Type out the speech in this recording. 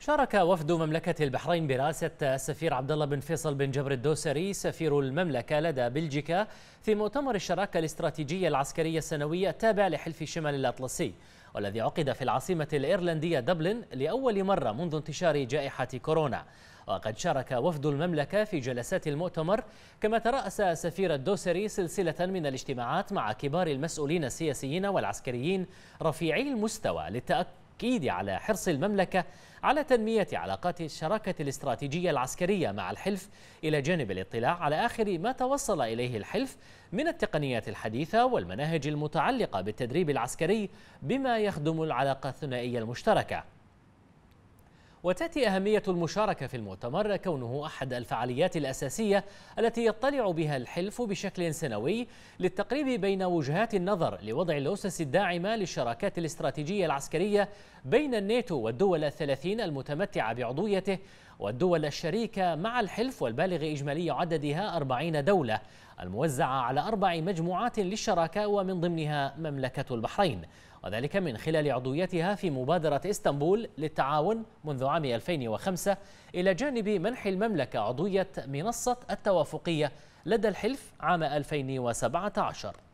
شارك وفد مملكة البحرين برئاسة السفير عبد الله بن فيصل بن جبر الدوسري سفير المملكة لدى بلجيكا في مؤتمر الشراكة الاستراتيجية العسكرية السنوية التابع لحلف شمال الأطلسي والذي عقد في العاصمة الإيرلندية دبلن لأول مرة منذ انتشار جائحة كورونا وقد شارك وفد المملكة في جلسات المؤتمر كما ترأس سفير الدوسري سلسلة من الاجتماعات مع كبار المسؤولين السياسيين والعسكريين رفيعي المستوى للتأكد التأكيد على حرص المملكة على تنمية علاقات الشراكة الاستراتيجية العسكرية مع الحلف إلى جانب الاطلاع على آخر ما توصل إليه الحلف من التقنيات الحديثة والمناهج المتعلقة بالتدريب العسكري بما يخدم العلاقة الثنائية المشتركة وتأتي أهمية المشاركة في المؤتمر كونه أحد الفعاليات الأساسية التي يطلع بها الحلف بشكل سنوي للتقريب بين وجهات النظر لوضع الأسس الداعمة للشراكات الاستراتيجية العسكرية بين الناتو والدول الثلاثين المتمتعة بعضويته والدول الشريكة مع الحلف والبالغ إجمالي عددها 40 دولة الموزعة على أربع مجموعات للشراكة ومن ضمنها مملكة البحرين وذلك من خلال عضويتها في مبادرة إسطنبول للتعاون منذ عام 2005 إلى جانب منح المملكة عضوية منصة التوافقية لدى الحلف عام 2017